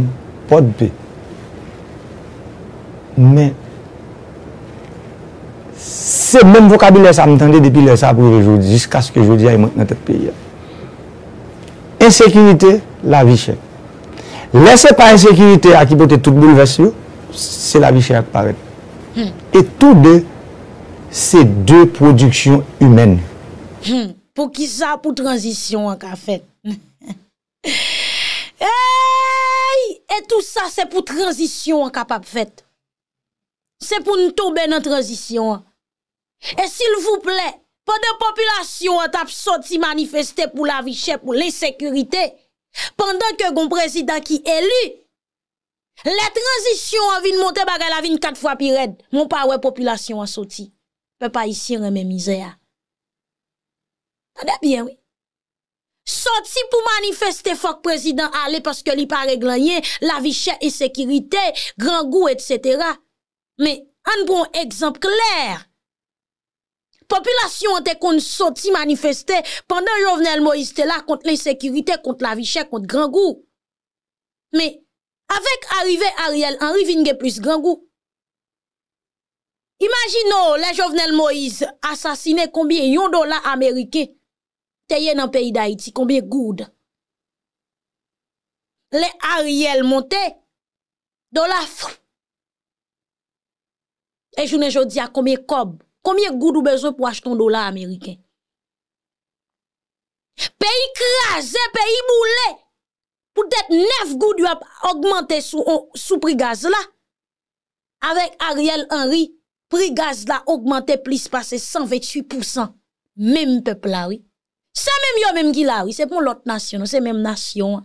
pod pe. Men, se moun vokabile sa mtande depi le sa pou yo jodi, jiska se ke jodi a yon moun nete pe ya. Ensekirite, la vi chek. Lese pa ensekirite a ki pote tout boule vwes yo, se la vi chek paret. Hmm. E tou de, se de produksyon yomen. Hmm. Po ki sa pou transisyon an ka fet? Et tout sa se pou transisyon an kapap fèt. Se pou nou toube nan transisyon an. Et sil vou plè, pou de populasyon an tap soti manifeste pou la vi chèp ou le sekurite, pandan ke goun prezidant ki elu, le transisyon an vin monte baga la vin kat fwa pi red, moun pa wè populasyon an soti. Pe pa isi reme mizè ya. Tade bien wè. Soti pou manifeste fok prezident ale paske li pa reglanyen, la vichè, e sekirite, grangou, etc. Me, an bon ekzamp klèr. Popilasyon an te kon soti manifeste pandan Jovenel Moïse te la kont le sekirite, kont la vichè, kont grangou. Me, avek arrive Ariel, an rivinege plus grangou. Imagino la Jovenel Moïse asasine kombi yon do la Amerike. Teye nan peyi d'Haïti, kombye goud? Le Ariel monte, do la frou. E jounen jodi a kombye kob, kombye goud ou bezo pou achton do la Ameriken? Peyi krasè, peyi mou lè. Poutèt nef goud yon ap augmente sou pri gaz la. Awek Ariel Henry, pri gaz la augmente plis pase 128%. Mem pepla wè. Se mèm yo mèm gilari, se pou lòt nasyon, se mèm nasyon.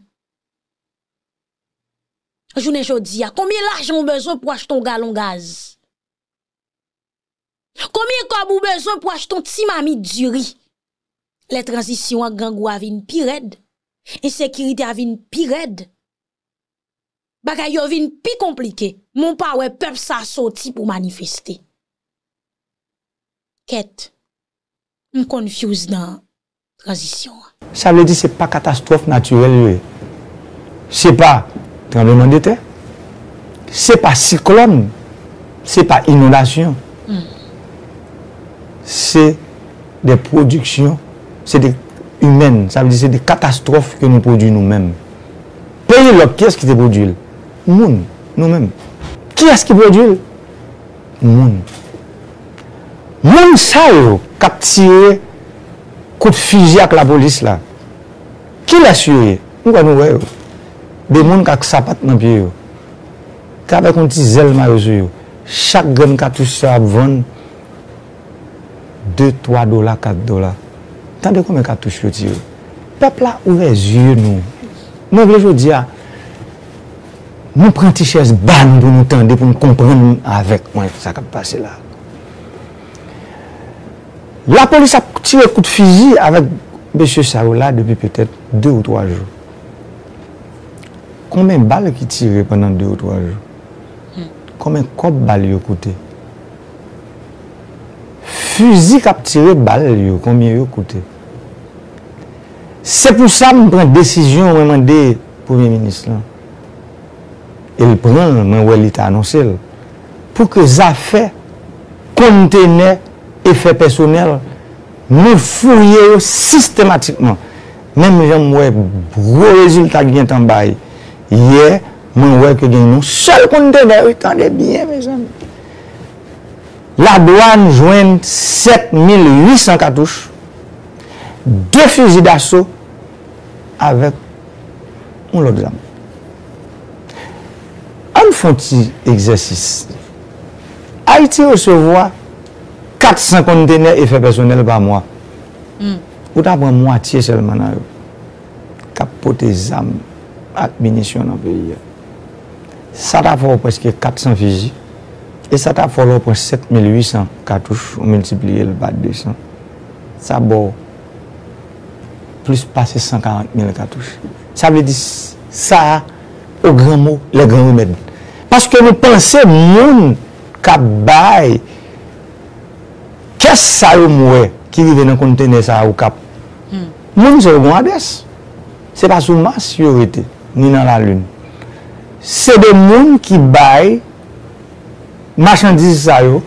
Jounen jodi ya, koumye laj mou bezon pou acheton galon gaz? Koumye kabou bezon pou acheton timami djuri? Le transisyon an gangou avin pi red, en sekirite avin pi red, baka yo avin pi komplike, moun pa wè pep sa soti pou manifesti. Ket, m konfuse nan an. Sa wè di se pa katastrofe naturel wè. Se pa tremblement de terre, se pa siklon, se pa inodasyon, hmm. se de prodüksyon, se de humèn, sa wè di se de katastrofe ke nou prodü nou mèm. Pèye lò, kè yòs ki te prodü lè? Moun, nou mèm. Kè yòs ki prodü lè? Moun. Moun sa yo, katsi wè, Kout fiji ak la bolis la. Ki la suye? Mwen kwa nou we yo. Demon kak sapat nan pi yo. Kavek mwen ti zelman yo yo. Chak gen katoch sa ap von. De toa dola, kat dola. Tande kome katoch yo ti yo. Pepla ouve ziyo nou. Mwen vle yo di ya. Mwen pranti ches ban boni tan de pou m kompran avèk. Mwen sa kap pase la. La polis ap tire kout fizi avèk M. Saroula depi petèt 2 ou 3 jou. Koumen bal ki tire penan 2 ou 3 jou. Koumen kop bal yo koute. Fizi kap tire bal yo kon mi yo koute. Se pou sa mwen pren desisyon wèman de poumi minis lan. El pren mwen wèlita anonsel pou ke zafè kontene efè personel mè fouye yo sistematikman. Mè mè jè mwen wè wè rezultat gen tan bay. Ye, mè mwen wè ke gen yon sol konde wè, wè tan de bie, mè jè mè. La douan jwen 7.800 katouche. De fizi daso avè mè mwen lòd zanmè. An fòn ti egzèsis. A iti yo se vwa 450 dener efe personel ba mwa. Ou ta bon mwatiye sel manan yo. Kapote zam ak bini syon nan peyi ya. Sa ta fol pou peske 400 viji. E sa ta fol pou 7800 katouche. Ou multipliye le bat 200. Sa bo. Plus pase 140 000 katouche. Sa ve di sa. Ou gran mwo le gran mwen. Paske nou panse moun. Kap baye. Kes sa yo mwe ki vive nan kontene sa yo kap? Hmm. Moun se yo gwa ades. Se pa sou mas yo vete ni nan la lun. Se de moun ki bay machandise sa yo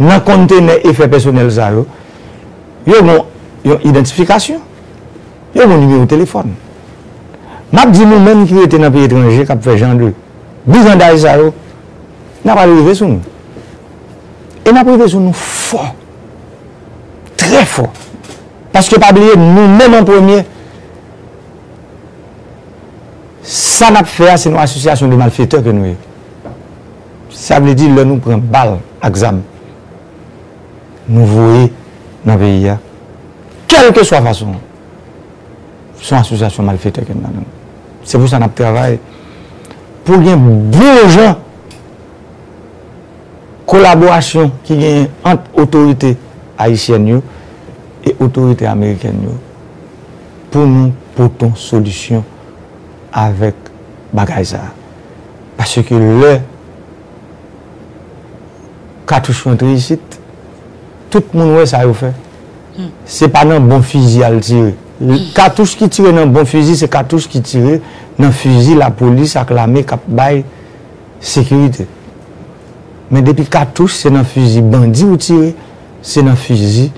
nan kontene efek personel sa yo, yo gwa yon identifikasyon. Yo gwa nime yon telefon. Mab di moun men ki vete nan pi etranje kap fe jandou. Bizan da yon sa yo, nan pa yon vese sou nou. E nan pa yon vese sou nou fok. fò. Paske pabliye, nou men an pwemye, san ap fè a, se nou asosyasyon de malfitek gen nou e. Sa vle di, lè nou pren bal a gzam. Nou vwe, nan vwe ya, kelke so a fason, son asosyasyon malfitek gen nan an. Se vwe san ap travay, pou gen boujè kolaborasyon ki gen ant otorite a isyanyou, e otorite Ameriken nou, pou moun poton solusyon avek bagaj sa. Pache ke lè, katouche kontre yisit, tout moun wè sa yow fè. Hmm. Se pa nan bon fizi al tire. Hmm. Katouche ki tire nan bon fizi, se katouche ki tire nan fizi la polis ak la me kap bay sekurite. Men depi katouche, se nan fizi bandi ou tire, se nan fizi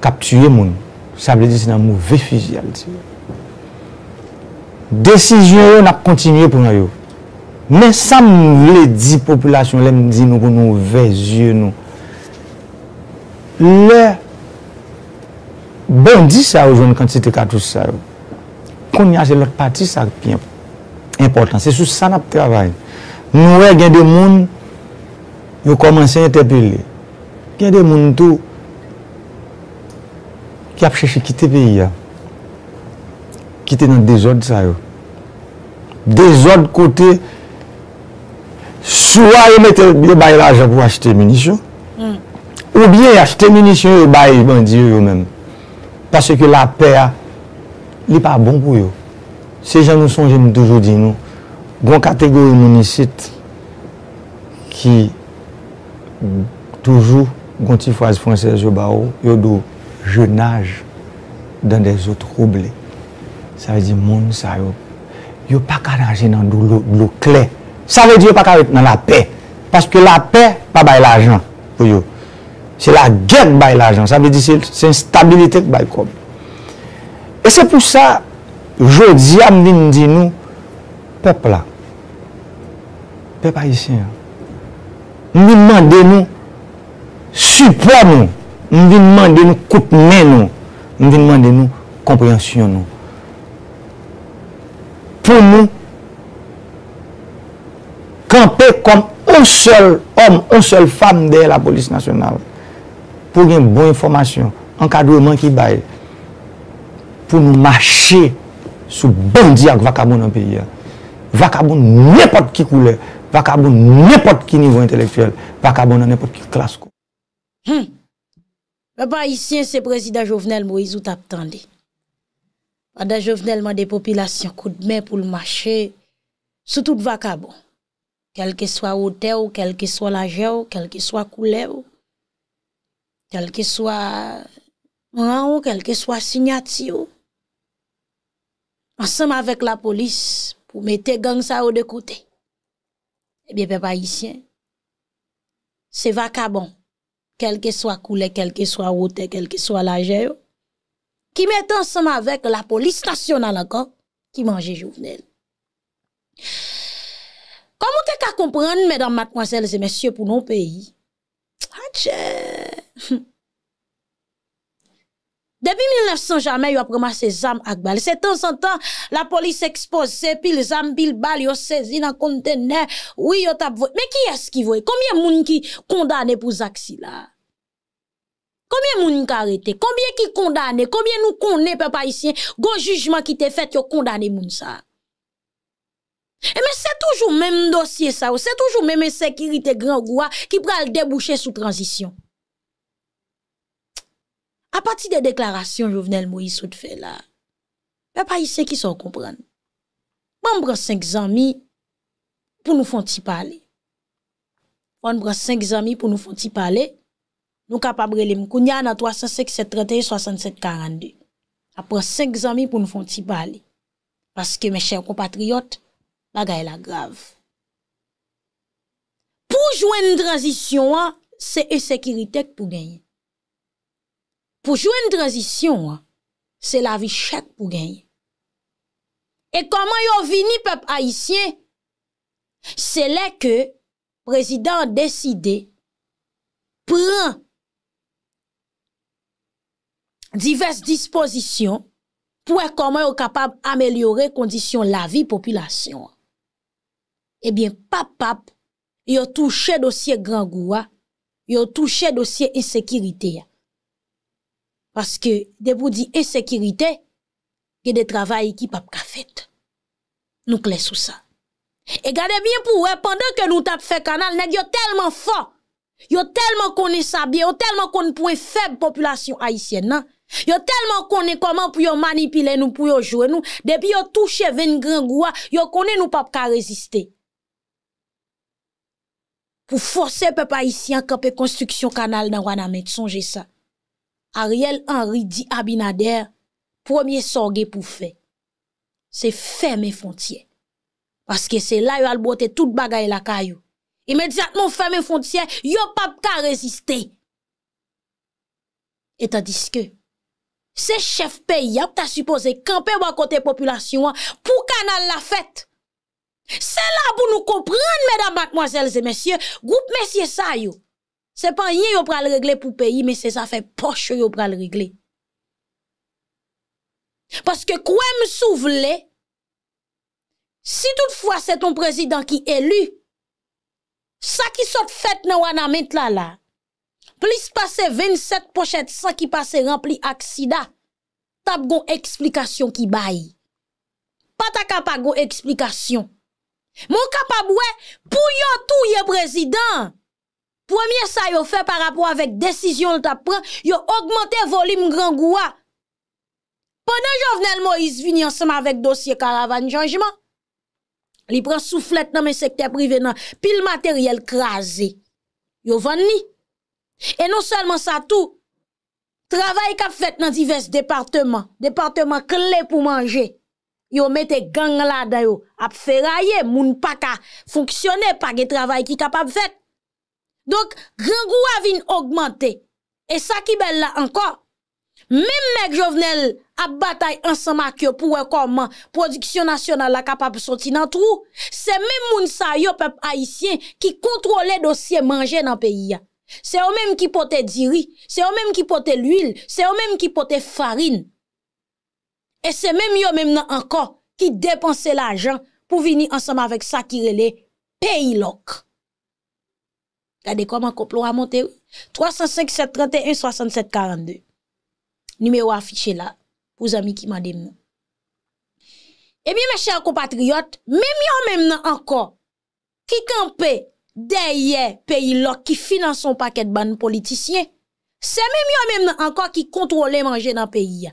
kaptuye moun. Sab le di si nan mou vefijal ti. Desijyon yo nap kontinye pou nga yo. Men sa mou le di populasyon, le m di nou kon nou vejye nou. Le, bon di sa yo joun kantite katou sa yo. Koun ya se lak pati sa pi important. Se sou san ap travay. Mou we gen de moun, yo komanse yon tepe le. Gen de moun tou ki ap chèche kitè pe yè. Kitè nan dezod sa yo. Dezod kote souwa yo metè yo bay la javou achte minisyon hmm. ou bien achte minisyon yo bay bandi yo yo men. Pase ke la pe a li pa bon pou yo. Se jan nou son jen toujou di nou gwen kategor yo munisit ki toujou gwen ti fwaz fransè yo ba yo yo dou je nage dan de zo troublé. Sa ve di moun sa yo. Yo pa ka nage nan dou lo kle. Sa ve di yo pa ka et nan la pe. Paske la pe pa bay l'ajan. Pou yo. Se la gen bay l'ajan. Sa ve di se stabilitek bay kom. E se pou sa, jodi amdi mdi nou, pepla. Pepa yisi. Mbi mande nou, supla nou. Mwen vi mwende nou koup mè nou, mwen vi mwende nou komprensyon nou. Pou mwen, kante kom ou sol om, ou sol fam de la polis nasyonal, pou gen bon informasyon, an kadouman ki baye, pou mwen mache sou bandi ak vakabon nan peyi ya. Vakabon nèpot ki koule, vakabon nèpot ki nivou entelektuel, vakabon nan nèpot ki klasko. Hmm. Papa haïtien, c'est président Jovenel Moïse ou tap Pendant Jovenel man des populations coup de main pour le marché, sous tout vacabon. Quel que soit ou quel que soit la quel que soit couleur, quel que soit rang, quel que soit signature. Ensemble avec la police, pour mettre gang ça de côté. Eh bien, papa haïtien, c'est vacabon. kel ke swa koule, kel ke swa wote, kel ke swa laje yo, ki met ansan avèk la polis stasyon nan lakon, ki manje jouvnel. Kom ou te ka kompran, mèdam matkwansèl, se mèsyè pou nou peyi, atyèèèè, ah, Depi 1900 jamè yo apreman se zam akbal. Se tan san tan la polis expose se pil zam pil bal yo sezi nan kontene ou yo tap voye. Me ki eski voye? Koumye moun ki kondane pou zak si la? Koumye moun ki arete? Koumye ki kondane? Koumye nou kondene pe pa isyen? Gon jujman ki te fet yo kondane moun sa? E eh, me se toujou men dosye sa ou. Se toujou men sekerite gran gwa ki pral debouche sou transisyon. A pati de deklarasyon Jouvenel Moïse ou te fe la, pe pa yi se ki sou kompren. Pon bre 5 zami pou nou fon ti pale. Pon bre 5 zami pou nou fon ti pale, nou kapabre li mkoun ya nan 357-37-67-42. A pre 5 zami pou nou fon ti pale. Paske me chèr kompatriot, baga e la grav. Po jwen transisyon an, se e sekiritek pou genyit. pou jwen tranjisyon, se la vi chak pou genye. E koman yo vini pep a isye, se le ke prezident deside, pren divers disposisyon, pou e koman yo kapab amelyore kondisyon la vi popilasyon. E bien, pap pap, yo touche dosye gran gwa, yo touche dosye insekirite ya. Paske debou di esekirite, ki de travay ki pap ka fet. Nou kles ou sa. E gade bien pou we, pandan ke nou tap fe kanal, neg yo telman fon, yo telman konen sa bi, yo telman konen pou e feb populasyon Haitien nan, yo telman konen koman pou yo manipile nou, pou yo jwe nou, debi yo touche ven gringoua, yo konen nou pap ka reziste. Pou force pepe Haitien kape konstruksyon kanal nan Waname, sonje sa. Ariel Henry Di Abinader, premier sorge pou fè, se fè mè fontyè. Paske se la yo albote tout bagay la kayo. Imediatman fè mè fontyè, yo pap ka reziste. Etan diske, se chef pe yap ta suppose kampe wakote populasyon pou kanal la fèt. Se la pou nou komprende, mèdam, makmoazèlzè, mèsyè, goup mèsyè sa yo. Se pa yon yon pral regle pou peyi, me se sa fe poche yon pral regle. Paske kwen m sou vle, si toutfwa se ton prezident ki elu, sa ki sot fèt nan wana mentla la, plis pase 27 pochette, sa ki pase rempli aksida, tab gon eksplikasyon ki bayi. Patakapa gon eksplikasyon. Mon kapabwe, pou yon tou ye prezident. Premier sa yo fè par rapport avèk desisyon l'ta pran, yo augmente volim gran goua. Pwè nan jòvnel Moïse vini ansèm avèk dosye karavan janjman, li pran souflet nan men sektè privè nan pil materyèl krasè. Yo vann ni. E non sèlman sa tou, travay kap fèt nan divès departèman, departèman kle pou manjè, yo mètè gang lada yo ap fè rayè, moun pa ka fonksyonè pa ge travay ki kap ap fèt. Donk, genkou avine augmente. E sa ki bel la ankon, menm menk jovenel ap batay ansan ma kyo pou rekonman prodiksyon nasyonal la kapap soti nan trou. Se menm moun sa yo pep haisyen ki kontrol le dosye manje nan peyi ya. Se yo menm ki pote diri. Se yo menm ki pote l'uil. Se yo menm ki pote farin. E se menm yo menm nan ankon ki depanse la jan pou vini ansan ma vek sa ki rele peyi lok. Regardez comment complot a monté. 305 731 67 42. Numéro affiché là pour amis qui m'a dit Eh bien, mes chers compatriotes, même yon même encore, qui campent derrière pays là qui finance son paquet de ban politiciens, c'est même yon même encore qui contrôle manger dans le pays.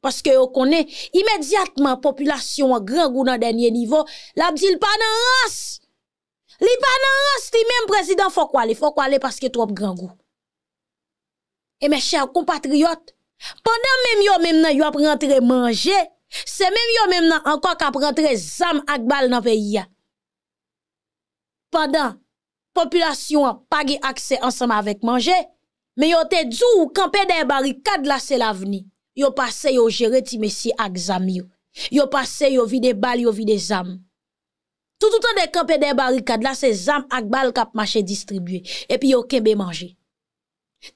Parce que vous connaît immédiatement, population à grand goût dans dernier niveau, la dit pas dans race. Li pa nan rast li menm prezidant fok wale, fok wale paske trop gran gwo. E men chè a kompatriyot, pandan menm yo menm nan yo ap rentre manje, se menm yo menm nan ankon ka ap rentre zam ak bal nan pe yia. Pandan, populasyon pa ge akse ansam avèk manje, men yo te djou kampè den barikad la sel avni. Yo pase yo jere ti mesi ak zam yo. Yo pase yo vide bal, yo vide zam. Toutoutan de kempe de barikad la se zam ak bal kap mache distribye. Epi yo kempe manje.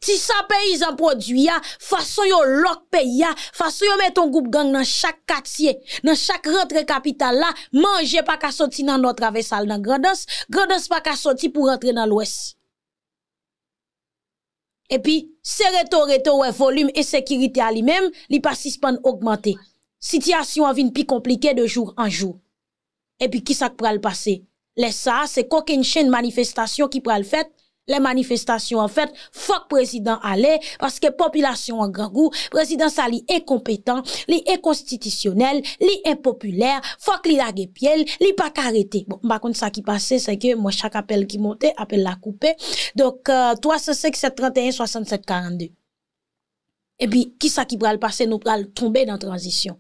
Ti sa pe yi zan produ ya, fason yo lok pe ya, fason yo meton goup gang nan chak katiye, nan chak rentre kapital la, manje pa ka soti nan nou travessal nan gredans, gredans pa ka soti pou rentre nan lwes. Epi se reto reto we volume e sekirite a li mem, li pasispan augmente. Sityasyon avin pi komplike de joun an joun. Epi, ki sa ki pral pase? Le sa, se koken chen manifestasyon ki pral fet, le manifestasyon an fet, fok prezidant ale, paske populasyon an grangou, prezidant sa li e kompetant, li e konstitisyonel, li e populer, fok li lage pye, li pa karete. Bon, bakon sa ki pase, seke, mwen chak apel ki monte, apel la koupe, dok, 365, 731, 6742. Epi, ki sa ki pral pase, nou pral tombe nan tranzisyon.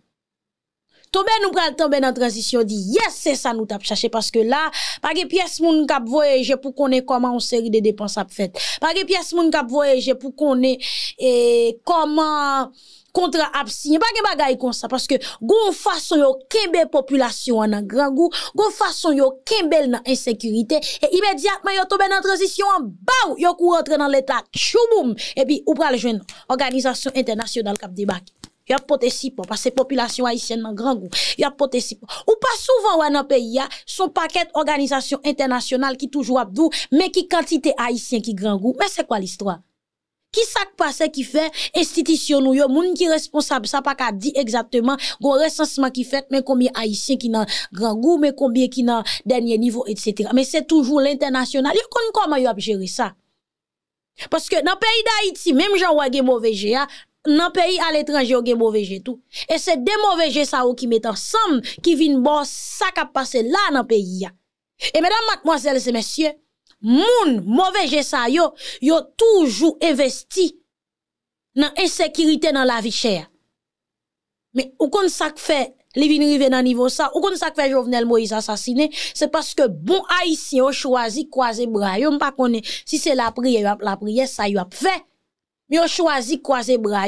Tobe nou pral tombe nan transisyon di yes se sa nou tap chache. Paske la, pake piyes moun kap voyeje pou konen koman on seri de depans ap fet. Pake piyes moun kap voyeje pou konen eh, koman kontra ap sinye. Pake bagay kon sa. Paske goun fason yo kembe populasyon anan gran goun. Goun fason yo kembe nan ensekurite. E imediatman yo tobe nan transisyon anbaw yo kou rentre nan letak. Chouboum. E pi ou pral jwen nan. Organizasyon internasyon dal kap debak. y a si support parce que population haïtienne dans grand goût y a porté ou pas souvent ouais dans pays a hein, son paquet d'organisations internationales qui toujours abdou mais qui quantité haïtien qui grand goût mais c'est quoi l'histoire qui passe passé qui fait institution y yo moun qui responsable ça pas dit exactement le recensement qui fait mais combien haïtien qui dans grand goût mais combien qui n'a dernier niveau etc. mais c'est toujours l'international yo comment a gérer ça parce que dans pays d'Haïti même jean vois des mauvais dans le pays à l'étranger, vous avez mauvais tout. Et c'est des mauvais jeux ça qui mettent ensemble, qui viennent bon ça qui a là dans le pays. Et mesdames, mademoiselles et messieurs, moun mauvais jeu ça, yo, yo toujours investi dans l'insécurité dans la vie chère. Mais ou qu'on ça fait Livin dans le niveau ça, ou qu'on sac fait Jovenel Moïse assassiné, c'est parce que bon haïtien choisi croiser bras, ne pa pas si c'est la prière la prière ça yo a fait mais ont choisi croiser bras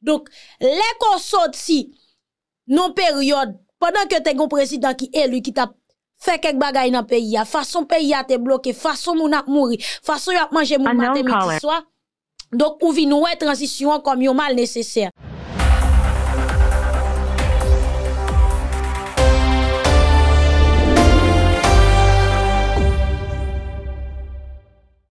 Donc, les qu'on sorti non période pendant que t'es un président qui est lui qui t'a fait quelques chose dans le pays, façon pays a été bloqué, façon mon a façon y a mangé mon matin midi soir. Donc, ou vin transition comme yon mal nécessaire.